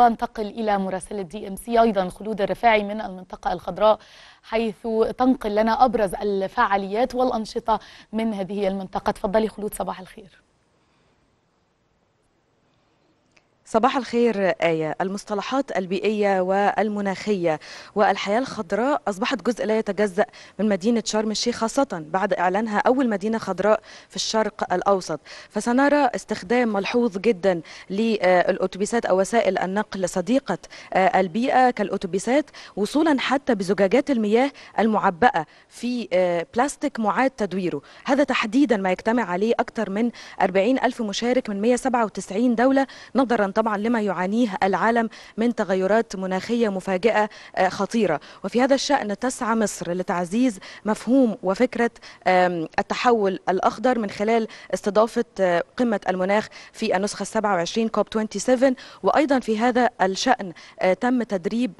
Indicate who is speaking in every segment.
Speaker 1: وانتقل إلى مراسلة دي ام سي أيضا خلود الرفاعي من المنطقة الخضراء حيث تنقل لنا أبرز الفعاليات والأنشطة من هذه المنطقة تفضلي خلود صباح الخير
Speaker 2: صباح الخير آية المصطلحات البيئية والمناخية والحياة الخضراء أصبحت جزء لا يتجزأ من مدينة شرم الشيخ خاصة بعد إعلانها أول مدينة خضراء في الشرق الأوسط فسنرى استخدام ملحوظ جدا للأتوبيسات أو وسائل النقل صديقة آه، البيئة كالأوتوبيسات وصولا حتى بزجاجات المياه المعبأة في آه، بلاستيك معاد تدويره هذا تحديدا ما يجتمع عليه أكثر من 40 ألف مشارك من 197 دولة نظرا طبعا لما يعانيه العالم من تغيرات مناخية مفاجئة آه، خطيرة وفي هذا الشأن تسعى مصر لتعزيز مفهوم وفكرة التحول الأخضر من خلال استضافة آه، قمة المناخ في النسخة 27 كوب 27 وأيضا في هذا الشأن آه، تم تدريب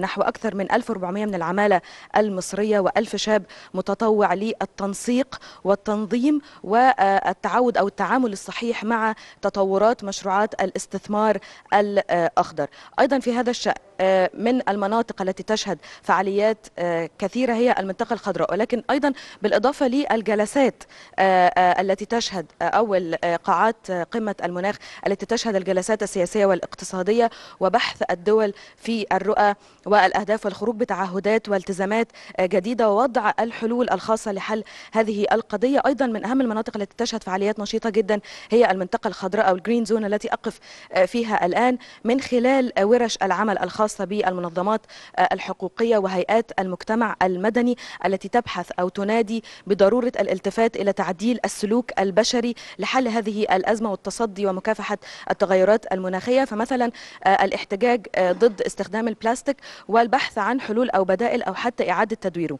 Speaker 2: نحو أكثر من 1400 من العمالة المصرية و1000 شاب متطوع للتنسيق والتنظيم والتعود أو التعامل الصحيح مع تطورات مشروعات الاستثمار الاستثمار الأخضر أيضا في هذا الشأن آه، من المناطق التي تشهد فعاليات آه، كثيرة هي المنطقة الخضراء ولكن أيضا بالإضافة للجلسات آه، التي تشهد أول قاعات قمة المناخ التي تشهد الجلسات السياسية والاقتصادية وبحث الدول في الرؤى والأهداف والخروج بتعهدات والتزامات جديدة ووضع الحلول الخاصة لحل هذه القضية أيضا من أهم المناطق التي تشهد فعاليات نشيطة جدا هي المنطقة الخضراء أو الجرين زون التي أقف فيها الآن من خلال ورش العمل الخاصة الخاصة بالمنظمات آه، الحقوقية وهيئات المجتمع المدني التي تبحث أو تنادي بضرورة الالتفات إلى تعديل السلوك البشري لحل هذه الأزمة والتصدي ومكافحة التغيرات المناخية فمثلا آه، الاحتجاج آه، ضد استخدام البلاستيك والبحث عن حلول أو بدائل أو حتى إعادة تدويره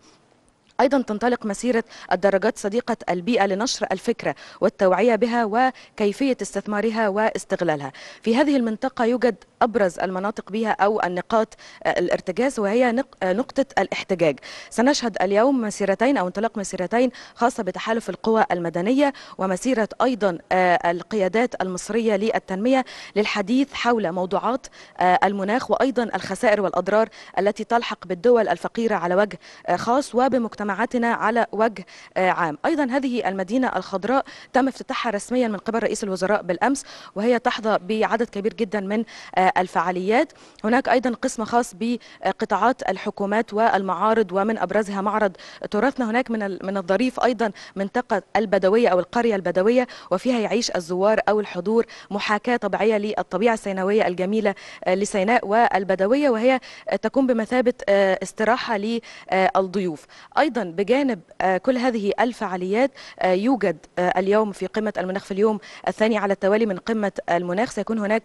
Speaker 2: أيضا تنطلق مسيرة الدرجات صديقة البيئة لنشر الفكرة والتوعية بها وكيفية استثمارها واستغلالها في هذه المنطقة يوجد أبرز المناطق بها أو النقاط آه، الارتجاز وهي آه، نقطة الاحتجاج سنشهد اليوم مسيرتين أو انطلاق مسيرتين خاصة بتحالف القوى المدنية ومسيرة أيضا آه، القيادات المصرية للتنمية للحديث حول موضوعات المناخ وأيضا الخسائر والأضرار التي تلحق بالدول الفقيرة على وجه خاص وبمجتمع مجتمعاتنا على وجه آه، عام أيضا هذه المدينة الخضراء تم افتتاحها رسميا من قبل رئيس الوزراء بالأمس وهي تحظى بعدد كبير جدا من آه، الفعاليات هناك أيضا قسم خاص بقطاعات الحكومات والمعارض ومن أبرزها معرض تراثنا هناك من من الظريف أيضا منطقة البدوية أو القرية البدوية وفيها يعيش الزوار أو الحضور محاكاة طبيعية للطبيعة السيناوية الجميلة آه، لسيناء والبدوية وهي تكون بمثابة استراحة للضيوف أيضا أيضا بجانب آه، كل هذه الفعاليات آه، يوجد آه، اليوم في قمة المناخ في اليوم الثاني على التوالي من قمة المناخ سيكون هناك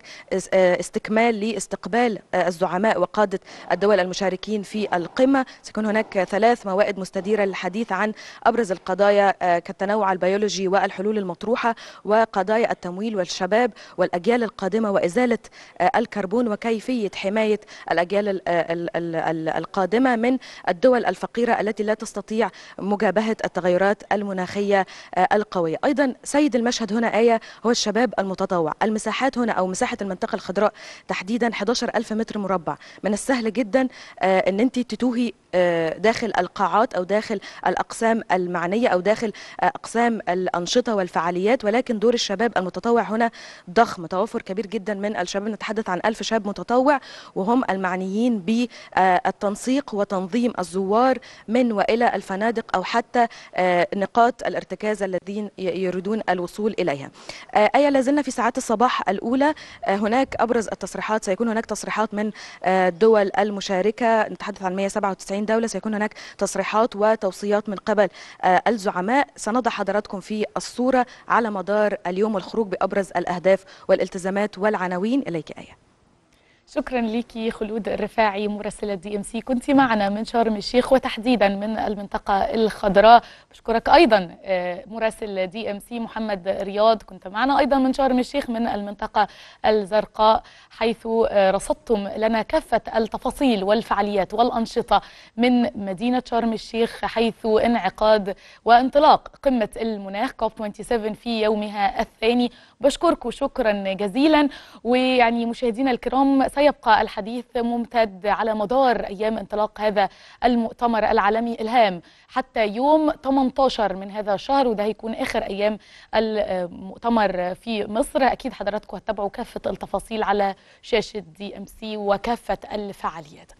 Speaker 2: استكمال لاستقبال الزعماء وقادة الدول المشاركين في القمة سيكون هناك ثلاث موائد مستديرة للحديث عن أبرز القضايا كالتنوع البيولوجي والحلول المطروحة وقضايا التمويل والشباب والأجيال القادمة وإزالة الكربون وكيفية حماية الأجيال القادمة من الدول الفقيرة التي لا تستطيع تستطيع مجابهة التغيرات المناخية آه، القوية أيضا سيد المشهد هنا آية هو الشباب المتطوع المساحات هنا أو مساحة المنطقة الخضراء تحديدا ألف متر مربع من السهل جدا آه، أن أنت تتوهي آه، داخل القاعات أو داخل الأقسام المعنية أو داخل أقسام الأنشطة والفعاليات ولكن دور الشباب المتطوع هنا ضخم توافر كبير جدا من الشباب نتحدث عن ألف شاب متطوع وهم المعنيين بالتنسيق وتنظيم الزوار من وإلى الفنادق أو حتى آه، نقاط الارتكاز الذين يريدون الوصول إليها آه، اي لازلنا في ساعات الصباح الأولى هناك أبرز التصريحات سيكون هناك تصريحات من الدول المشاركة نتحدث عن 197 40 دولة سيكون هناك تصريحات وتوصيات من قبل آه، الزعماء سنضع حضراتكم في الصورة على مدار اليوم الخروج بأبرز الأهداف والالتزامات والعناوين إليك آية
Speaker 1: شكرا لك خلود الرفاعي مراسله دي ام سي كنت معنا من شرم الشيخ وتحديدا من المنطقه الخضراء بشكرك ايضا آه، مراسل دي ام سي محمد رياض كنت معنا ايضا من شرم الشيخ من المنطقه الزرقاء حيث آه، رصدتم لنا كافه التفاصيل والفعاليات والانشطه من مدينه شرم الشيخ حيث انعقاد وانطلاق قمه المناخ كوب 27 في يومها الثاني بشكركم شكرا جزيلا ويعني مشاهدينا الكرام سيبقى الحديث ممتد على مدار أيام انطلاق هذا المؤتمر العالمي إلهام حتى يوم 18 من هذا الشهر وده هيكون آخر أيام المؤتمر في مصر أكيد حضراتكم هتتابعوا كافة التفاصيل على شاشة دي أم سي وكافة الفعاليات